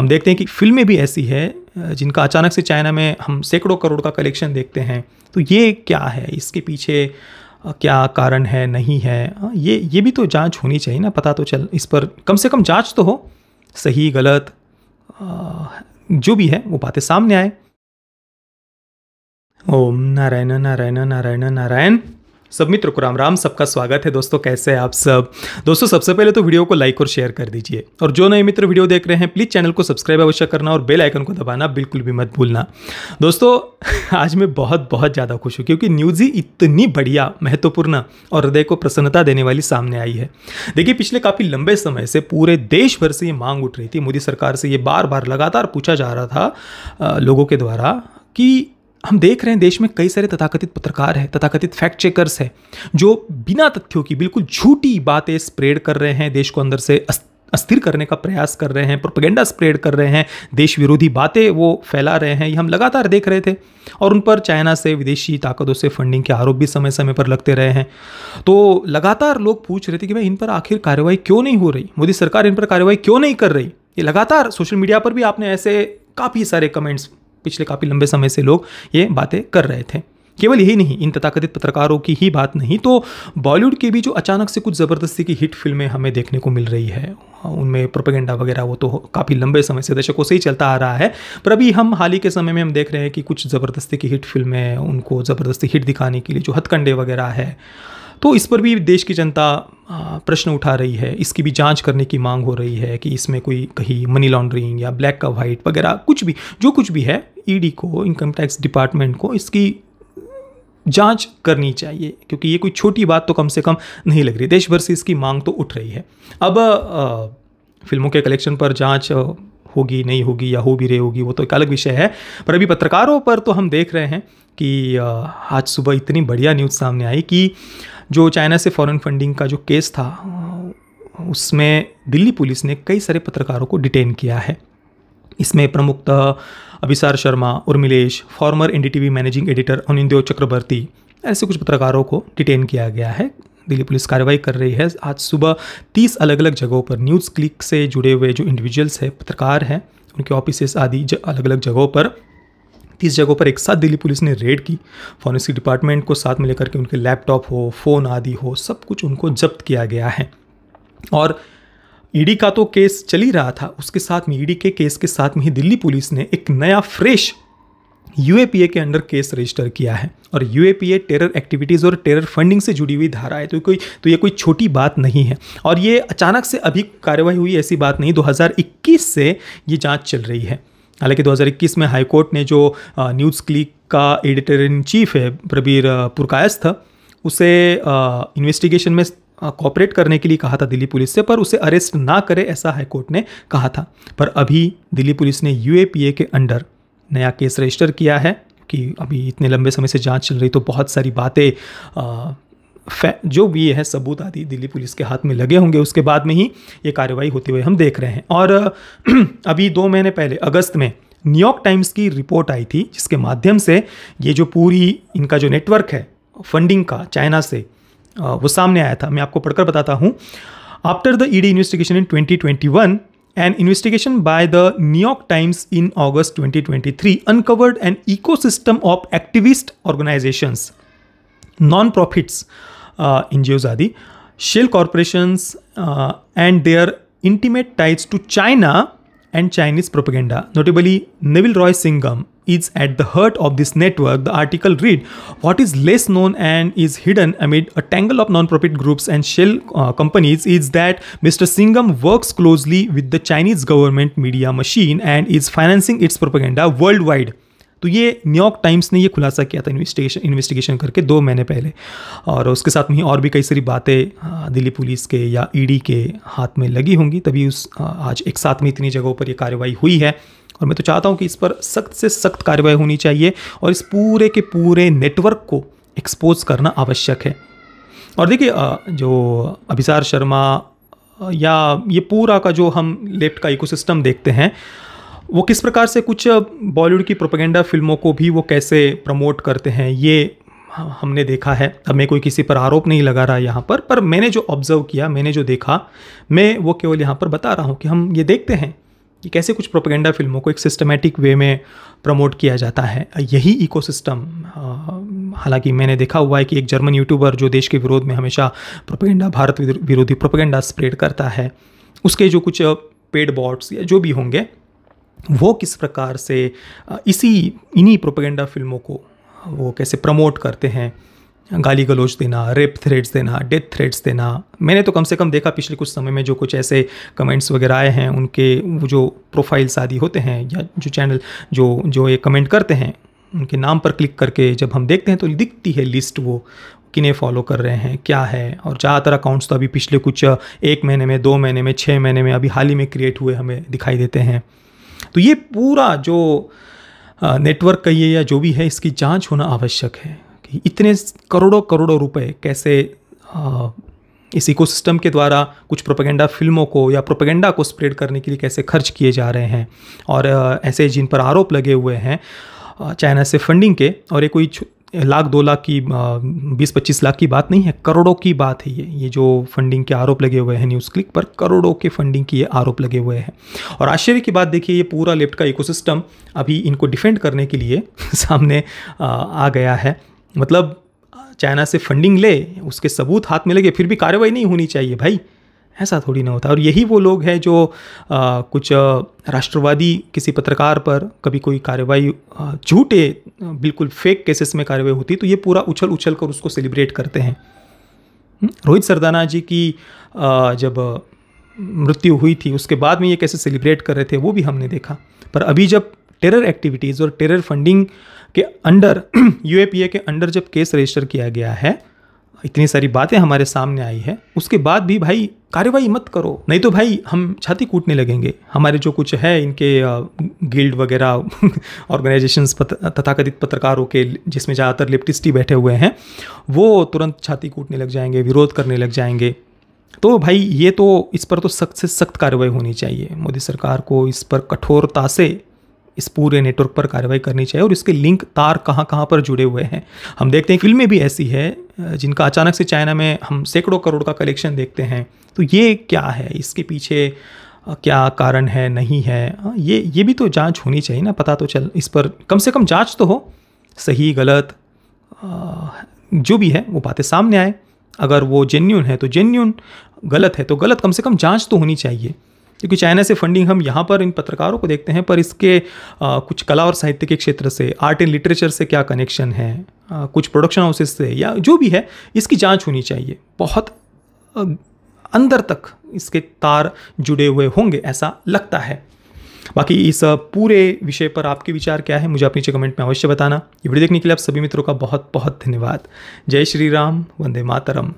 हम देखते हैं कि फिल्में भी ऐसी है जिनका अचानक से चाइना में हम सैकड़ों करोड़ का कलेक्शन देखते हैं तो ये क्या है इसके पीछे क्या कारण है नहीं है ये ये भी तो जांच होनी चाहिए ना पता तो चल इस पर कम से कम जांच तो हो सही गलत जो भी है वो बातें सामने आए ओम नारायण नारायण नारायण नारायण सब मित्रों को राम राम सबका स्वागत है दोस्तों कैसे हैं आप सब दोस्तों सबसे पहले तो वीडियो को लाइक और शेयर कर दीजिए और जो नए मित्र वीडियो देख रहे हैं प्लीज़ चैनल को सब्सक्राइब अवश्य करना और बेल आइकन को दबाना बिल्कुल भी मत भूलना दोस्तों आज मैं बहुत बहुत ज़्यादा खुश हूँ क्योंकि न्यूज़ ही इतनी बढ़िया महत्वपूर्ण और हृदय को प्रसन्नता देने वाली सामने आई है देखिए पिछले काफ़ी लंबे समय से पूरे देश भर से ये मांग उठ रही थी मोदी सरकार से ये बार बार लगातार पूछा जा रहा था लोगों के द्वारा कि हम देख रहे हैं देश में कई सारे तथाकथित पत्रकार हैं तथाकथित फैक्ट चेकर्स हैं जो बिना तथ्यों की बिल्कुल झूठी बातें स्प्रेड कर रहे हैं देश को अंदर से अस्थिर करने का प्रयास कर रहे हैं प्रोपेगेंडा स्प्रेड कर रहे हैं देश विरोधी बातें वो फैला रहे हैं ये हम लगातार देख रहे थे और उन पर चाइना से विदेशी ताकतों से फंडिंग के आरोप भी समय समय पर लगते रहे हैं तो लगातार लोग पूछ रहे थे कि भाई इन पर आखिर कार्रवाई क्यों नहीं हो रही मोदी सरकार इन पर कार्रवाई क्यों नहीं कर रही ये लगातार सोशल मीडिया पर भी आपने ऐसे काफ़ी सारे कमेंट्स पिछले काफ़ी लंबे समय से लोग ये बातें कर रहे थे केवल यही नहीं इन तथाकथित पत्रकारों की ही बात नहीं तो बॉलीवुड की भी जो अचानक से कुछ ज़बरदस्ती की हिट फिल्में हमें देखने को मिल रही है उनमें प्रोपेगेंडा वगैरह वो तो काफ़ी लंबे समय से दशकों से ही चलता आ रहा है पर अभी हम हाल ही के समय में हम देख रहे हैं कि कुछ ज़बरदस्ती की हिट फिल्में उनको ज़बरदस्ती हिट दिखाने के लिए जो हथकंडे वगैरह है तो इस पर भी देश की जनता प्रश्न उठा रही है इसकी भी जांच करने की मांग हो रही है कि इसमें कोई कहीं मनी लॉन्ड्रिंग या ब्लैक का वाइट वगैरह कुछ भी जो कुछ भी है ईडी e को इनकम टैक्स डिपार्टमेंट को इसकी जांच करनी चाहिए क्योंकि ये कोई छोटी बात तो कम से कम नहीं लग रही देश भर से इसकी मांग तो उठ रही है अब आ, फिल्मों के कलेक्शन पर जांच होगी नहीं होगी या हो भी रही होगी वो तो एक अलग विषय है पर अभी पत्रकारों पर तो हम देख रहे हैं कि आज सुबह इतनी बढ़िया न्यूज़ सामने आई कि जो चाइना से फॉरेन फंडिंग का जो केस था उसमें दिल्ली पुलिस ने कई सारे पत्रकारों को डिटेन किया है इसमें प्रमुखतः Abhisar Sharma Urmilesh former an managing editor Anindyo Chakravarty ऐसे कुछ पत्रकारों को डिटेन किया गया है दिल्ली पुलिस कार्रवाई कर रही है आज सुबह तीस अलग अलग जगहों पर न्यूज़ क्लिक से जुड़े हुए जो इंडिविजुअल्स हैं पत्रकार हैं उनके ऑफिसेस आदि अलग अलग जगहों पर तीस जगहों पर एक साथ दिल्ली पुलिस ने रेड की फॉरेंसिक डिपार्टमेंट को साथ में लेकर के उनके लैपटॉप हो फ़ोन आदि हो सब कुछ उनको जब्त किया गया है और ईडी का तो केस चल ही रहा था उसके साथ में ईडी के केस के साथ में ही दिल्ली पुलिस ने एक नया फ्रेश यू के अंडर केस रजिस्टर किया है और यू टेरर एक्टिविटीज़ और टेरर फंडिंग से जुड़ी हुई धारा है तो कोई तो ये कोई छोटी बात नहीं है और ये अचानक से अभी कार्रवाई हुई ऐसी बात नहीं 2021 से ये जांच चल रही है हालांकि 2021 में हाईकोर्ट ने जो न्यूज़ क्लिक का एडिटर इन चीफ है प्रबीर पुरकायस था उसे इन्वेस्टिगेशन में कॉपरेट करने के लिए कहा था दिल्ली पुलिस से पर उसे अरेस्ट ना करे ऐसा हाईकोर्ट ने कहा था पर अभी दिल्ली पुलिस ने यू के अंडर नया केस रजिस्टर किया है कि अभी इतने लंबे समय से जांच चल रही तो बहुत सारी बातें जो भी है सबूत आदि दिल्ली पुलिस के हाथ में लगे होंगे उसके बाद में ही ये कार्रवाई होते हुए हम देख रहे हैं और अभी दो महीने पहले अगस्त में न्यूयॉर्क टाइम्स की रिपोर्ट आई थी जिसके माध्यम से ये जो पूरी इनका जो नेटवर्क है फंडिंग का चाइना से वो सामने आया था मैं आपको पढ़कर बताता हूँ after the ED investigation in 2021 An investigation by the New York Times in August 2023 uncovered an ecosystem of activist organisations non-profits uh, NGOs are the shell corporations uh, and their intimate ties to China and Chinese propaganda. Notably, Neville Roy Singham is at the heart of this network. The article read, What is less known and is hidden amid a tangle of non-profit groups and shell uh, companies is that Mr. Singham works closely with the Chinese government media machine and is financing its propaganda worldwide तो ये New York times ने ये खुलासा किया था investigation investigation करके दो महीने पहले और उसके साथ में और भी कई सारी बातें दिल्ली पुलिस के या ईडी e के हाथ में लगी होंगी तभी उस आज एक साथ में इतनी जगहों पर यह कार्रवाई हुई है और मैं तो चाहता हूँ कि इस पर सख्त से सख्त कार्रवाई होनी चाहिए और इस पूरे के पूरे नेटवर्क को एक्सपोज करना आवश्यक है और देखिए जो अभिसार शर्मा या ये पूरा का जो हम लेफ्ट का इकोसिस्टम देखते हैं वो किस प्रकार से कुछ बॉलीवुड की प्रोपेगेंडा फिल्मों को भी वो कैसे प्रमोट करते हैं ये हमने देखा है अब मैं कोई किसी पर आरोप नहीं लगा रहा यहाँ पर पर मैंने जो ऑब्ज़र्व किया मैंने जो देखा मैं वो केवल यहाँ पर बता रहा हूँ कि हम ये देखते हैं कि कैसे कुछ प्रोपेगेंडा फिल्मों को एक सिस्टमेटिक वे में प्रमोट किया जाता है यही इकोसिस्टम हालांकि मैंने देखा हुआ है कि एक जर्मन यूट्यूबर जो देश के विरोध में हमेशा प्रोपेगेंडा भारत विरोधी प्रोपेगेंडा स्प्रेड करता है उसके जो कुछ पेड बॉट्स या जो भी होंगे वो किस प्रकार से इसी इन्हीं प्रोपेगेंडा फिल्मों को वो कैसे प्रमोट करते हैं गाली गलोच देना रेप थ्रेड्स देना डेथ थ्रेड्स देना मैंने तो कम से कम देखा पिछले कुछ समय में जो कुछ ऐसे कमेंट्स वगैरह आए हैं उनके वो जो प्रोफाइल्स आदि होते हैं या जो चैनल जो जो ये कमेंट करते हैं उनके नाम पर क्लिक करके जब हम देखते हैं तो दिखती है लिस्ट वो किन्हें फॉलो कर रहे हैं क्या है और ज़्यादातर अकाउंट्स तो अभी पिछले कुछ एक महीने में दो महीने में छः महीने में अभी हाल ही में क्रिएट हुए हमें दिखाई देते हैं तो ये पूरा जो नेटवर्क कहिए या जो भी है इसकी जांच होना आवश्यक है कि इतने करोड़ों करोड़ों रुपए कैसे इस इकोसिस्टम के द्वारा कुछ प्रोपेगेंडा फिल्मों को या प्रोपेगेंडा को स्प्रेड करने के लिए कैसे खर्च किए जा रहे हैं और ऐसे जिन पर आरोप लगे हुए हैं चाइना से फंडिंग के और ये कोई लाख दो लाख की बीस पच्चीस लाख की बात नहीं है करोड़ों की बात है ये ये जो फंडिंग के आरोप लगे हुए हैं न्यूज़ क्लिक पर करोड़ों के फंडिंग के ये आरोप लगे हुए हैं और आश्चर्य की बात देखिए ये पूरा लेफ्ट का इकोसिस्टम अभी इनको डिफेंड करने के लिए सामने आ गया है मतलब चाइना से फंडिंग ले उसके सबूत हाथ में लगे फिर भी कार्रवाई नहीं होनी चाहिए भाई ऐसा थोड़ी ना होता और यही वो लोग हैं जो आ, कुछ राष्ट्रवादी किसी पत्रकार पर कभी कोई कार्रवाई झूठे बिल्कुल फेक केसेस में कार्रवाई होती तो ये पूरा उछल उछल कर उसको सेलिब्रेट करते हैं रोहित सरदाना जी की आ, जब मृत्यु हुई थी उसके बाद में ये कैसे सेलिब्रेट कर रहे थे वो भी हमने देखा पर अभी जब टेरर एक्टिविटीज़ और टेरर फंडिंग के अंडर यू के अंडर जब केस रजिस्टर किया गया है इतनी सारी बातें हमारे सामने आई है उसके बाद भी भाई कार्यवाही मत करो नहीं तो भाई हम छाती कूटने लगेंगे हमारे जो कुछ है इनके गिल्ड वगैरह ऑर्गेनाइजेशन तथाकथित पत्रकारों के जिसमें ज़्यादातर लिप्टिस्टी बैठे हुए हैं वो तुरंत छाती कूटने लग जाएंगे विरोध करने लग जाएंगे तो भाई ये तो इस पर तो सख्त से सख्त कार्रवाई होनी चाहिए मोदी सरकार को इस पर कठोरता से इस पूरे नेटवर्क पर कार्रवाई करनी चाहिए और इसके लिंक तार कहाँ कहाँ पर जुड़े हुए हैं हम देखते हैं फिल्में भी ऐसी है जिनका अचानक से चाइना में हम सैकड़ों करोड़ का कलेक्शन देखते हैं तो ये क्या है इसके पीछे क्या कारण है नहीं है ये ये भी तो जांच होनी चाहिए ना पता तो चल इस पर कम से कम जांच तो हो सही गलत जो भी है वो बातें सामने आए अगर वो जेन्यून है तो जेन्यून गलत है तो गलत कम से कम जांच तो होनी चाहिए क्योंकि चाइना से फंडिंग हम यहाँ पर इन पत्रकारों को देखते हैं पर इसके आ, कुछ कला और साहित्य के क्षेत्र से आर्ट एंड लिटरेचर से क्या कनेक्शन है आ, कुछ प्रोडक्शन हाउसेस से या जो भी है इसकी जांच होनी चाहिए बहुत आ, अंदर तक इसके तार जुड़े हुए होंगे ऐसा लगता है बाकी इस पूरे विषय पर आपके विचार क्या है मुझे आप नीचे कमेंट में अवश्य बताना ये वीडियो देखने के लिए आप सभी मित्रों का बहुत बहुत धन्यवाद जय श्री राम वंदे मातरम